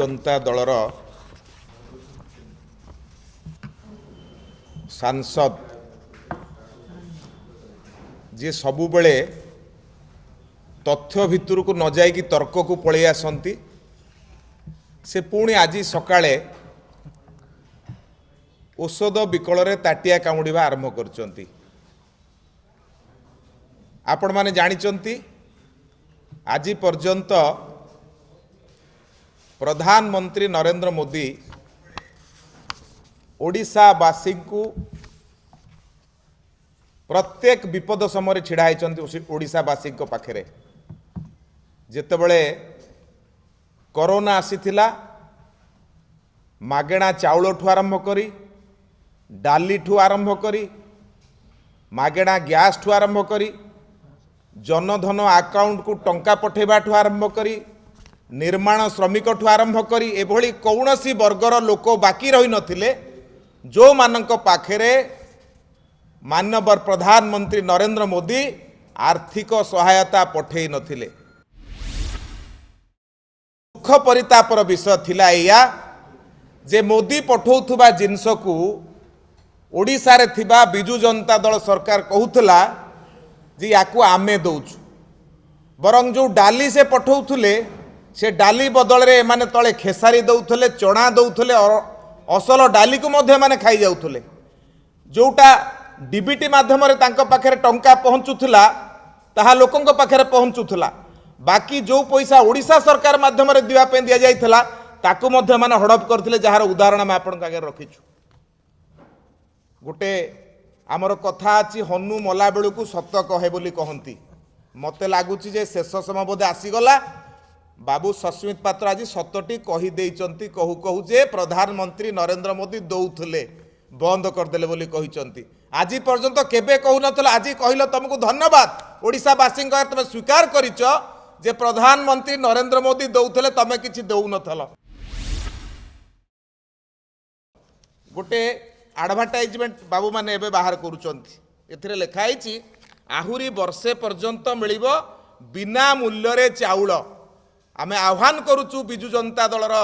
ଜନତା ଦଳର ସାଂସଦ ଯିଏ ସବୁବେଳେ ତଥ୍ୟ ଭିତରକୁ ନ ଯାଇକି ତର୍କକୁ ପଳେଇ ଆସନ୍ତି ସେ ପୁଣି ଆଜି ସକାଳେ ଔଷଧ ବିକଳରେ ତାଟିଆ କାମୁଡ଼ିବା ଆରମ୍ଭ କରିଛନ୍ତି ଆପଣମାନେ ଜାଣିଛନ୍ତି ଆଜି ପର୍ଯ୍ୟନ୍ତ ପ୍ରଧାନମନ୍ତ୍ରୀ ନରେନ୍ଦ୍ର ମୋଦି ଓଡ଼ିଶାବାସୀଙ୍କୁ ପ୍ରତ୍ୟେକ ବିପଦ ସମୟରେ ଛିଡ଼ା ହୋଇଛନ୍ତି ଓଡ଼ିଶାବାସୀଙ୍କ ପାଖରେ ଯେତେବେଳେ କରୋନା ଆସିଥିଲା ମାଗଣା ଚାଉଳଠୁ ଆରମ୍ଭ କରି ଡାଲିଠୁ ଆରମ୍ଭ କରି ମାଗଣା ଗ୍ୟାସ୍ଠୁ ଆରମ୍ଭ କରି ଜନଧନ ଆକାଉଣ୍ଟକୁ ଟଙ୍କା ପଠାଇବାଠୁ ଆରମ୍ଭ କରି ନିର୍ମାଣ ଶ୍ରମିକଠୁ ଆରମ୍ଭ କରି ଏଭଳି କୌଣସି ବର୍ଗର ଲୋକ ବାକି ରହିନଥିଲେ ଯେଉଁମାନଙ୍କ ପାଖରେ ମାନ୍ୟବର ପ୍ରଧାନମନ୍ତ୍ରୀ ନରେନ୍ଦ୍ର ମୋଦି ଆର୍ଥିକ ସହାୟତା ପଠାଇ ନଥିଲେ ଦୁଃଖ ପରିତାପର ବିଷୟ ଥିଲା ଏଇଆ ଯେ ମୋଦି ପଠାଉଥିବା ଜିନିଷକୁ ଓଡ଼ିଶାରେ ଥିବା ବିଜୁ ଜନତା ଦଳ ସରକାର କହୁଥିଲା ଯେ ୟାକୁ ଆମେ ଦେଉଛୁ ବରଂ ଯେଉଁ ଡାଲି ସେ ପଠାଉଥିଲେ ସେ ଡାଲି ବଦଳରେ ଏମାନେ ତଳେ ଖେସାରି ଦେଉଥିଲେ ଚଣା ଦେଉଥିଲେ ଅସଲ ଡାଲିକୁ ମଧ୍ୟ ଏମାନେ ଖାଇଯାଉଥିଲେ ଯେଉଁଟା ଡିବିଟି ମାଧ୍ୟମରେ ତାଙ୍କ ପାଖରେ ଟଙ୍କା ପହଞ୍ଚୁଥିଲା ତାହା ଲୋକଙ୍କ ପାଖରେ ପହଞ୍ଚୁଥିଲା ବାକି ଯେଉଁ ପଇସା ଓଡ଼ିଶା ସରକାର ମାଧ୍ୟମରେ ଦେବା ପାଇଁ ଦିଆଯାଇଥିଲା ତାକୁ ମଧ୍ୟ ଏମାନେ ହଡ଼ପ କରିଥିଲେ ଯାହାର ଉଦାହରଣ ଆମେ ଆପଣଙ୍କ ଆଗରେ ରଖିଛୁ ଗୋଟେ ଆମର କଥା ଅଛି ହନୁ ମଲା ବେଳକୁ ସତ କହେ ବୋଲି କହନ୍ତି ମୋତେ ଲାଗୁଛି ଯେ ଶେଷ ସମୟ ବୋଧେ ଆସିଗଲା ବାବୁ ସସ୍ମିତ ପାତ୍ର ଆଜି ସତଟି କହିଦେଇଛନ୍ତି କହୁ କହୁ ଯେ ପ୍ରଧାନମନ୍ତ୍ରୀ ନରେନ୍ଦ୍ର ମୋଦି ଦେଉଥିଲେ ବନ୍ଦ କରିଦେଲେ ବୋଲି କହିଛନ୍ତି ଆଜି ପର୍ଯ୍ୟନ୍ତ କେବେ କହୁନଥିଲ ଆଜି କହିଲ ତୁମକୁ ଧନ୍ୟବାଦ ଓଡ଼ିଶାବାସୀଙ୍କ ତୁମେ ସ୍ୱୀକାର କରିଛ ଯେ ପ୍ରଧାନମନ୍ତ୍ରୀ ନରେନ୍ଦ୍ର ମୋଦି ଦେଉଥିଲେ ତୁମେ କିଛି ଦେଉନଥିଲ ଗୋଟେ ଆଡ଼ଭର୍ଟାଇଜମେଣ୍ଟ ବାବୁମାନେ ଏବେ ବାହାର କରୁଛନ୍ତି ଏଥିରେ ଲେଖା ହେଇଛି ଆହୁରି ବର୍ଷେ ପର୍ଯ୍ୟନ୍ତ ମିଳିବ ବିନା ମୂଲ୍ୟରେ ଚାଉଳ ଆମେ ଆହ୍ୱାନ କରୁଛୁ ବିଜୁ ଜନତା ଦଳର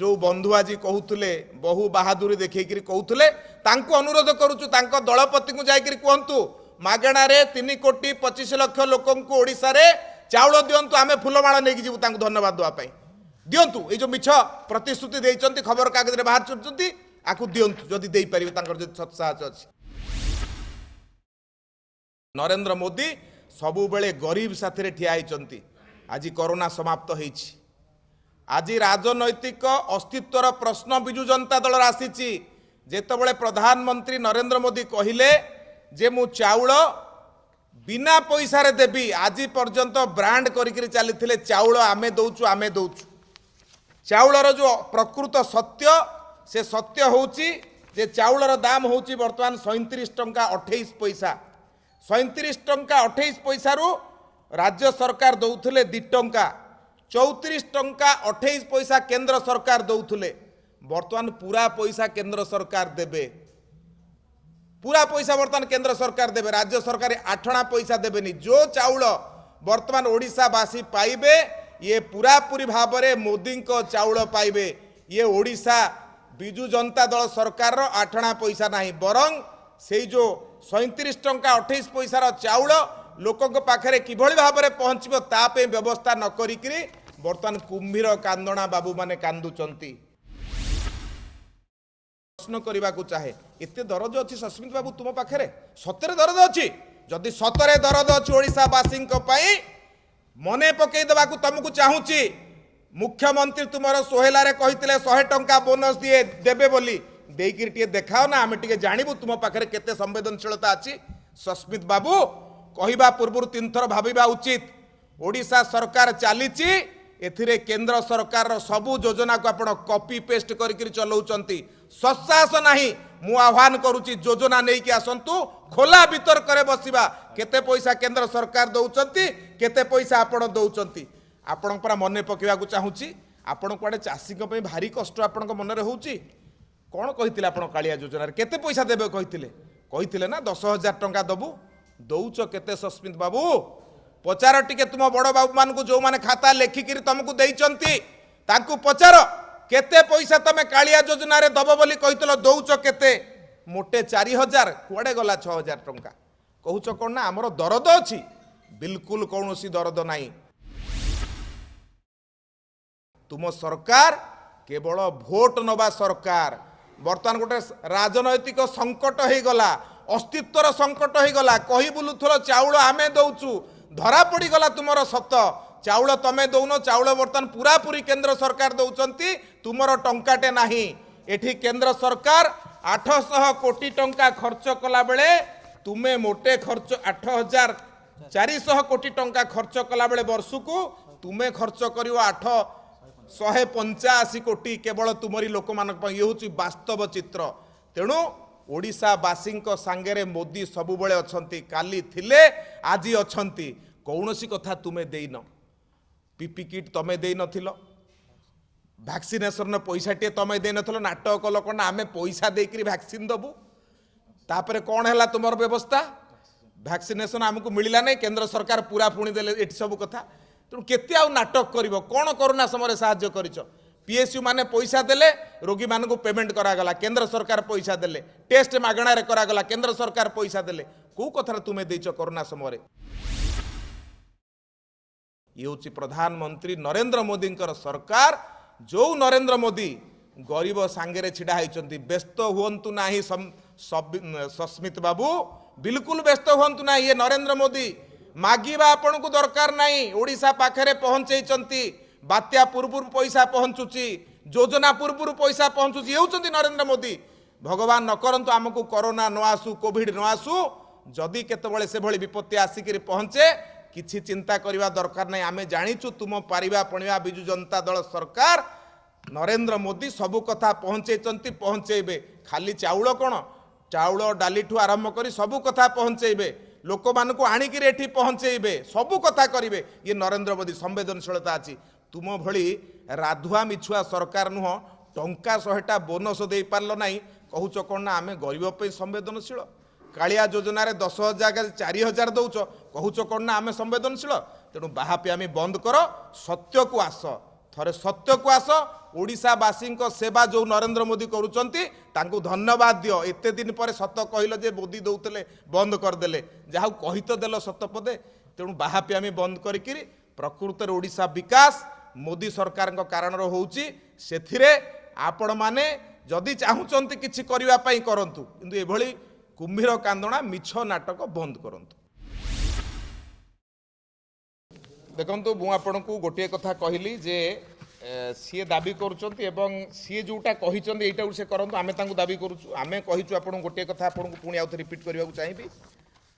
ଯେଉଁ ବନ୍ଧୁ ଆଜି କହୁଥିଲେ ବହୁ ବାହାଦୁରୀ ଦେଖେଇକିରି କହୁଥିଲେ ତାଙ୍କୁ ଅନୁରୋଧ କରୁଛୁ ତାଙ୍କ ଦଳପତିଙ୍କୁ ଯାଇକିରି କୁହନ୍ତୁ ମାଗଣାରେ ତିନି କୋଟି ପଚିଶ ଲକ୍ଷ ଲୋକଙ୍କୁ ଓଡ଼ିଶାରେ ଚାଉଳ ଦିଅନ୍ତୁ ଆମେ ଫୁଲମାଳ ନେଇକି ଯିବୁ ତାଙ୍କୁ ଧନ୍ୟବାଦ ଦେବା ପାଇଁ ଦିଅନ୍ତୁ ଏଇ ଯେଉଁ ମିଛ ପ୍ରତିଶ୍ରୁତି ଦେଇଛନ୍ତି ଖବରକାଗଜରେ ବାହାର ଚୁଟୁଛନ୍ତି ଆକୁ ଦିଅନ୍ତୁ ଯଦି ଦେଇପାରିବେ ତାଙ୍କର ଯଦି ସତ୍ସାହସ ଅଛି ନରେନ୍ଦ୍ର ମୋଦି ସବୁବେଳେ ଗରିବ ସାଥିରେ ଠିଆ ହୋଇଛନ୍ତି ଆଜି କରୋନା ସମାପ୍ତ ହୋଇଛି ଆଜି ରାଜନୈତିକ ଅସ୍ତିତ୍ୱର ପ୍ରଶ୍ନ ବିଜୁ ଜନତା ଦଳର ଆସିଛି ଯେତେବେଳେ ପ୍ରଧାନମନ୍ତ୍ରୀ ନରେନ୍ଦ୍ର ମୋଦି କହିଲେ ଯେ ମୁଁ ଚାଉଳ ବିନା ପଇସାରେ ଦେବି ଆଜି ପର୍ଯ୍ୟନ୍ତ ବ୍ରାଣ୍ଡ କରିକିରି ଚାଲିଥିଲେ ଚାଉଳ ଆମେ ଦେଉଛୁ ଆମେ ଦେଉଛୁ ଚାଉଳର ଯେଉଁ ପ୍ରକୃତ ସତ୍ୟ ସେ ସତ୍ୟ ହେଉଛି ଯେ ଚାଉଳର ଦାମ ହେଉଛି ବର୍ତ୍ତମାନ ସଇଁତିରିଶ ଟଙ୍କା ଅଠେଇଶ ପଇସା ସଇଁତିରିଶ ଟଙ୍କା ଅଠେଇଶ ପଇସାରୁ ରାଜ୍ୟ ସରକାର ଦେଉଥିଲେ ଦୁଇ ଟଙ୍କା ଚଉତିରିଶ ଟଙ୍କା ଅଠେଇଶ ପଇସା କେନ୍ଦ୍ର ସରକାର ଦେଉଥିଲେ ବର୍ତ୍ତମାନ ପୁରା ପଇସା କେନ୍ଦ୍ର ସରକାର ଦେବେ ପୁରା ପଇସା ବର୍ତ୍ତମାନ କେନ୍ଦ୍ର ସରକାର ଦେବେ ରାଜ୍ୟ ସରକାର ଆଠଣା ପଇସା ଦେବେନି ଯେଉଁ ଚାଉଳ ବର୍ତ୍ତମାନ ଓଡ଼ିଶାବାସୀ ପାଇବେ ଇଏ ପୁରାପୁରି ଭାବରେ ମୋଦିଙ୍କ ଚାଉଳ ପାଇବେ ଇଏ ଓଡ଼ିଶା ବିଜୁ ଜନତା ଦଳ ସରକାରର ଆଠଣା ପଇସା ନାହିଁ ବରଂ ସେଇ ଯେଉଁ ସଇଁତିରିଶ ଟଙ୍କା ଅଠେଇଶ ପଇସାର ଚାଉଳ ଲୋକଙ୍କ ପାଖରେ କିଭଳି ଭାବରେ ପହଞ୍ଚିବ ତା ପାଇଁ ବ୍ୟବସ୍ଥା ନ କରିକିରି ବର୍ତ୍ତମାନ କୁମ୍ଭୀର କାନ୍ଦଣା ବାବୁମାନେ କାନ୍ଦୁଛନ୍ତି ପ୍ରଶ୍ନ କରିବାକୁ ଚାହେଁ ଏତେ ଦରଦ ଅଛି ସସ୍ମିତ ବାବୁ ତୁମ ପାଖରେ ସତରେ ଦରଦ ଅଛି ଯଦି ସତରେ ଦରଦ ଅଛି ଓଡ଼ିଶାବାସୀଙ୍କ ପାଇଁ ମନେ ପକାଇ ଦେବାକୁ ତୁମକୁ ଚାହୁଁଛି ମୁଖ୍ୟମନ୍ତ୍ରୀ ତୁମର ସୋହେଲାରେ କହିଥିଲେ ଶହେ ଟଙ୍କା ବୋନସ୍ ଦିଏ ଦେବେ ବୋଲି ଦେଇକିରି ଟିକେ ଦେଖାଅ ନା ଆମେ ଟିକେ ଜାଣିବୁ ତୁମ ପାଖରେ କେତେ ସମ୍ବେଦନଶୀଳତା ଅଛି ସସ୍ମିତ ବାବୁ କହିବା ପୂର୍ବରୁ ତିନିଥର ଭାବିବା ଉଚିତ ଓଡ଼ିଶା ସରକାର ଚାଲିଛି ଏଥିରେ କେନ୍ଦ୍ର ସରକାରର ସବୁ ଯୋଜନାକୁ ଆପଣ କପି ପେଷ୍ଟ କରିକିରି ଚଲାଉଛନ୍ତି ସଶ୍ୱାସ ନାହିଁ ମୁଁ ଆହ୍ୱାନ କରୁଛି ଯୋଜନା ନେଇକି ଆସନ୍ତୁ ଖୋଲା ବିତର୍କରେ ବସିବା କେତେ ପଇସା କେନ୍ଦ୍ର ସରକାର ଦେଉଛନ୍ତି କେତେ ପଇସା ଆପଣ ଦେଉଛନ୍ତି ଆପଣଙ୍କ ପରା ମନେ ପକାଇବାକୁ ଚାହୁଁଛି ଆପଣ କୁଆଡ଼େ ଚାଷୀଙ୍କ ପାଇଁ ଭାରି କଷ୍ଟ ଆପଣଙ୍କ ମନରେ ହେଉଛି କ'ଣ କହିଥିଲେ ଆପଣ କାଳିଆ ଯୋଜନାରେ କେତେ ପଇସା ଦେବେ କହିଥିଲେ କହିଥିଲେ ନା ଦଶ ହଜାର ଟଙ୍କା ଦେବୁ ଦଉଛ କେତେ ସସ୍ମିତ ବାବୁ ପଚାର ଟିକେ ତୁମ ବଡ଼ ବାବୁମାନଙ୍କୁ ଯେଉଁମାନେ ଖାତା ଲେଖିକିରି ତୁମକୁ ଦେଇଛନ୍ତି ତାଙ୍କୁ ପଚାର କେତେ ପଇସା ତୁମେ କାଳିଆ ଯୋଜନାରେ ଦେବ ବୋଲି କହିଥିଲ ଦଉଛ କେତେ ମୋଟେ ଚାରି ହଜାର କୁଆଡ଼େ ଗଲା ଛଅ ହଜାର ଟଙ୍କା କହୁଛ କ'ଣ ନା ଆମର ଦରଦ ଅଛି ବିଲକୁଲ କୌଣସି ଦରଦ ନାହିଁ ତୁମ ସରକାର କେବଳ ଭୋଟ ନେବା ସରକାର ବର୍ତ୍ତମାନ ଗୋଟେ ରାଜନୈତିକ ସଙ୍କଟ ହୋଇଗଲା ଅସ୍ତିତ୍ୱର ସଙ୍କଟ ହେଇଗଲା କହି ବୁଲୁଥିଲ ଚାଉଳ ଆମେ ଦେଉଛୁ ଧରା ପଡ଼ିଗଲା ତୁମର ସତ ଚାଉଳ ତମେ ଦେଉନ ଚାଉଳ ବର୍ତ୍ତମାନ ପୁରାପୁରି କେନ୍ଦ୍ର ସରକାର ଦେଉଛନ୍ତି ତୁମର ଟଙ୍କାଟେ ନାହିଁ ଏଠି କେନ୍ଦ୍ର ସରକାର ଆଠଶହ କୋଟି ଟଙ୍କା ଖର୍ଚ୍ଚ କଲାବେଳେ ତୁମେ ମୋଟେ ଖର୍ଚ୍ଚ ଆଠ ହଜାର ଚାରିଶହ କୋଟି ଟଙ୍କା ଖର୍ଚ୍ଚ କଲାବେଳେ ବର୍ଷକୁ ତୁମେ ଖର୍ଚ୍ଚ କରିବ ଆଠ ଶହେ ପଞ୍ଚାଅଶୀ କୋଟି କେବଳ ତୁମରି ଲୋକମାନଙ୍କ ପାଇଁ ଇଏ ହେଉଛି ବାସ୍ତବ ଚିତ୍ର ତେଣୁ ଓଡ଼ିଶାବାସୀଙ୍କ ସାଙ୍ଗରେ ମୋଦି ସବୁବେଳେ ଅଛନ୍ତି କାଲି ଥିଲେ ଆଜି ଅଛନ୍ତି କୌଣସି କଥା ତୁମେ ଦେଇନ ପିପି କିଟ୍ ତୁମେ ଦେଇନଥିଲ ଭ୍ୟାକ୍ସିନେସନର ପଇସାଟିଏ ତୁମେ ଦେଇନଥିଲ ନାଟକ କଲ କ'ଣ ଆମେ ପଇସା ଦେଇକରି ଭ୍ୟାକ୍ସିନ୍ ଦେବୁ ତାପରେ କ'ଣ ହେଲା ତୁମର ବ୍ୟବସ୍ଥା ଭ୍ୟାକ୍ସିନେସନ ଆମକୁ ମିଳିଲା ନାହିଁ କେନ୍ଦ୍ର ସରକାର ପୁରା ପୁଣି ଦେଲେ ଏଠି ସବୁ କଥା ତେଣୁ କେତେ ଆଉ ନାଟକ କରିବ କ'ଣ କରୋନା ସମୟରେ ସାହାଯ୍ୟ କରିଛ পিএসইউ মানে পয়সা দেলে রোগী মানুষ পেমেন্ট করাগলা কেন্দ্র সরকার পয়সা দেলে টেস্ট মাগণার করাগলা কেন্দ্র সরকার পয়সা দেলে কেউ কথার তুমি দিয়েছ করোনা সময় ଇଏ ହେଉଛି ପ୍ରଧାନମନ୍ତ୍ରୀ ନରେନ୍ଦ୍ର ମୋଦିଙ୍କର ସରକାର ଯେଉଁ ନରେନ୍ଦ୍ର ମୋଦି ଗରିବ ସାଙ୍ଗରେ ଛିଡ଼ା ହୋଇଛନ୍ତି ବ୍ୟସ୍ତ ହୁଅନ୍ତୁ ନାହିଁ ସସ୍ମିତ ବାବୁ ବିଲକୁଲ ବ୍ୟସ୍ତ ହୁଅନ୍ତୁ ନାହିଁ ଇଏ ନରେନ୍ଦ୍ର ମୋଦି ମାଗିବା ଆପଣଙ୍କୁ ଦରକାର ନାହିଁ ଓଡ଼ିଶା ପାଖରେ ପହଞ୍ଚେଇଛନ୍ତି ବାତ୍ୟା ପୂର୍ବରୁ ପଇସା ପହଞ୍ଚୁଛି ଯୋଜନା ପୂର୍ବରୁ ପଇସା ପହଞ୍ଚୁଛି ହେଉଛନ୍ତି ନରେନ୍ଦ୍ର ମୋଦି ଭଗବାନ ନ କରନ୍ତୁ ଆମକୁ କରୋନା ନ ଆସୁ କୋଭିଡ଼ ନ ଆସୁ ଯଦି କେତେବେଳେ ସେଭଳି ବିପତ୍ତି ଆସିକିରି ପହଞ୍ଚେ କିଛି ଚିନ୍ତା କରିବା ଦରକାର ନାହିଁ ଆମେ ଜାଣିଛୁ ତୁମ ପାରିବା ପଣିବା ବିଜୁ ଜନତା ଦଳ ସରକାର ନରେନ୍ଦ୍ର ମୋଦି ସବୁ କଥା ପହଞ୍ଚେଇଛନ୍ତି ପହଞ୍ଚେଇବେ ଖାଲି ଚାଉଳ କ'ଣ ଚାଉଳ ଡାଲିଠୁ ଆରମ୍ଭ କରି ସବୁ କଥା ପହଞ୍ଚେଇବେ ଲୋକମାନଙ୍କୁ ଆଣିକିରି ଏଠି ପହଞ୍ଚେଇବେ ସବୁ କଥା କରିବେ ଇଏ ନରେନ୍ଦ୍ର ମୋଦି ସମ୍ବେଦନଶୀଳତା ଅଛି ତୁମ ଭଳି ରାଧୁଆ ମିଛୁଆ ସରକାର ନୁହଁ ଟଙ୍କା ଶହେଟା ବୋନସ୍ ଦେଇପାରିଲ ନାହିଁ କହୁଛ କ'ଣ ନା ଆମେ ଗରିବ ପାଇଁ ସମ୍ବେଦନଶୀଳ କାଳିଆ ଯୋଜନାରେ ଦଶ ହଜାର ଚାରି ହଜାର ଦେଉଛ କହୁଛ କ'ଣ ନା ଆମେ ସମ୍ବେଦନଶୀଳ ତେଣୁ ବାହାପ୍ୟାମି ବନ୍ଦ କର ସତ୍ୟକୁ ଆସ ଥରେ ସତ୍ୟକୁ ଆସ ଓଡ଼ିଶାବାସୀଙ୍କ ସେବା ଯେଉଁ ନରେନ୍ଦ୍ର ମୋଦି କରୁଛନ୍ତି ତାଙ୍କୁ ଧନ୍ୟବାଦ ଦିଅ ଏତେ ଦିନ ପରେ ସତ କହିଲ ଯେ ମୋଦି ଦେଉଥିଲେ ବନ୍ଦ କରିଦେଲେ ଯାହାକୁ କହି ତ ଦେଲ ସତ ପଦେ ତେଣୁ ବାହାପ୍ୟାମି ବନ୍ଦ କରିକିରି ପ୍ରକୃତରେ ଓଡ଼ିଶା ବିକାଶ ମୋଦି ସରକାରଙ୍କ କାରଣରୁ ହେଉଛି ସେଥିରେ ଆପଣମାନେ ଯଦି ଚାହୁଁଛନ୍ତି କିଛି କରିବା ପାଇଁ କରନ୍ତୁ କିନ୍ତୁ ଏଭଳି କୁମ୍ଭୀର କାନ୍ଦଣା ମିଛ ନାଟକ ବନ୍ଦ କରନ୍ତୁ ଦେଖନ୍ତୁ ମୁଁ ଆପଣଙ୍କୁ ଗୋଟିଏ କଥା କହିଲି ଯେ ସିଏ ଦାବି କରୁଛନ୍ତି ଏବଂ ସିଏ ଯେଉଁଟା କହିଛନ୍ତି ଏଇଟାକୁ ସେ କରନ୍ତୁ ଆମେ ତାଙ୍କୁ ଦାବି କରୁଛୁ ଆମେ କହିଛୁ ଆପଣଙ୍କୁ ଗୋଟିଏ କଥା ଆପଣଙ୍କୁ ପୁଣି ଆଉଥରେ ରିପିଟ୍ କରିବାକୁ ଚାହିଁବି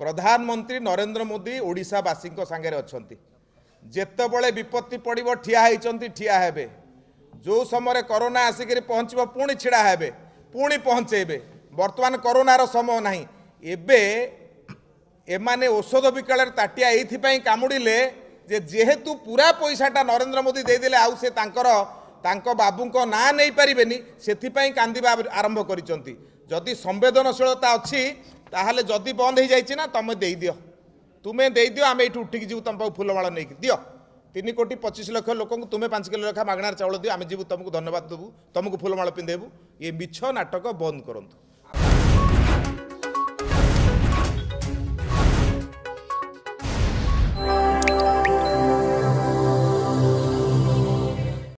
ପ୍ରଧାନମନ୍ତ୍ରୀ ନରେନ୍ଦ୍ର ମୋଦି ଓଡ଼ିଶାବାସୀଙ୍କ ସାଙ୍ଗରେ ଅଛନ୍ତି ଯେତେବେଳେ ବିପତ୍ତି ପଡ଼ିବ ଠିଆ ହେଇଛନ୍ତି ଠିଆ ହେବେ ଯେଉଁ ସମୟରେ କରୋନା ଆସିକରି ପହଞ୍ଚିବ ପୁଣି ଛିଡ଼ା ହେବେ ପୁଣି ପହଞ୍ଚେଇବେ ବର୍ତ୍ତମାନ କରୋନାର ସମୟ ନାହିଁ ଏବେ ଏମାନେ ଔଷଧ ବିକାଳରେ ତାଟିଆ ଏଇଥିପାଇଁ କାମୁଡ଼ିଲେ ଯେ ଯେହେତୁ ପୁରା ପଇସାଟା ନରେନ୍ଦ୍ର ମୋଦି ଦେଇଦେଲେ ଆଉ ସେ ତାଙ୍କର ତାଙ୍କ ବାବୁଙ୍କ ନାଁ ନେଇପାରିବେନି ସେଥିପାଇଁ କାନ୍ଦିବା ଆରମ୍ଭ କରିଛନ୍ତି ଯଦି ସମ୍ବେଦନଶୀଳତା ଅଛି ତାହେଲେ ଯଦି ବନ୍ଦ ହେଇଯାଇଛି ନା ତୁମେ ଦେଇଦିଅ ତୁମେ ଦେଇଦିଅ ଆମେ ଏଇଠି ଉଠିକି ଯିବୁ ତୁମ ପାଖକୁ ଫୁଲମାଳ ନେଇକି ଦିଅ ତିନି କୋଟି ପଚିଶ ଲକ୍ଷ ଲୋକଙ୍କୁ ତୁମେ ପାଞ୍ଚ କିଲୋ ଲେଖା ମାଗଣାରେ ଚାଉଳ ଦିଅ ଆମେ ଯିବୁ ତୁମକୁ ଧନ୍ୟବାଦ ଦେବୁ ତୁମକୁ ଫୁଲମାଳ ପିନ୍ଧେଇବୁ ଏ ମିଛ ନାଟକ ବନ୍ଦ କରନ୍ତୁ